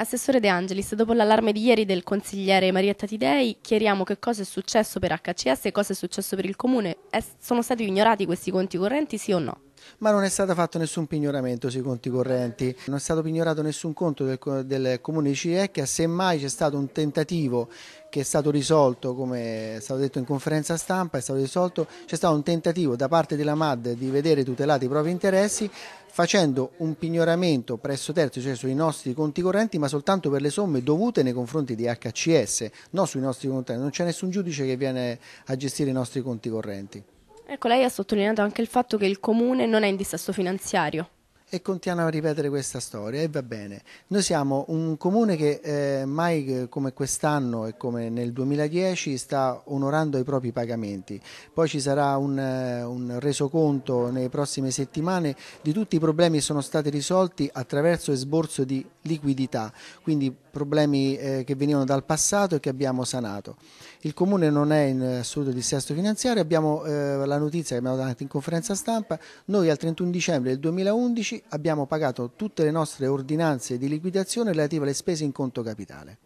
Assessore De Angelis, dopo l'allarme di ieri del consigliere Marietta Tidei, chiariamo che cosa è successo per HCS e cosa è successo per il Comune. sono stati ignorati questi conti correnti, sì o no? ma non è stato fatto nessun pignoramento sui conti correnti, non è stato pignorato nessun conto del, del comune di Cirecchia, semmai c'è stato un tentativo che è stato risolto, come è stato detto in conferenza stampa, è stato risolto, c'è stato un tentativo da parte della MAD di vedere tutelati i propri interessi facendo un pignoramento presso terzi, cioè sui nostri conti correnti, ma soltanto per le somme dovute nei confronti di HCS, non sui nostri conti correnti, non c'è nessun giudice che viene a gestire i nostri conti correnti. Ecco, lei ha sottolineato anche il fatto che il comune non è in dissesto finanziario e continuano a ripetere questa storia e va bene. Noi siamo un comune che eh, mai eh, come quest'anno e come nel 2010 sta onorando i propri pagamenti. Poi ci sarà un, eh, un resoconto nelle prossime settimane di tutti i problemi che sono stati risolti attraverso esborso di liquidità, quindi problemi eh, che venivano dal passato e che abbiamo sanato. Il comune non è in assoluto dissesto finanziario, abbiamo eh, la notizia che abbiamo dato anche in conferenza stampa, noi al 31 dicembre del 2011 abbiamo pagato tutte le nostre ordinanze di liquidazione relative alle spese in conto capitale.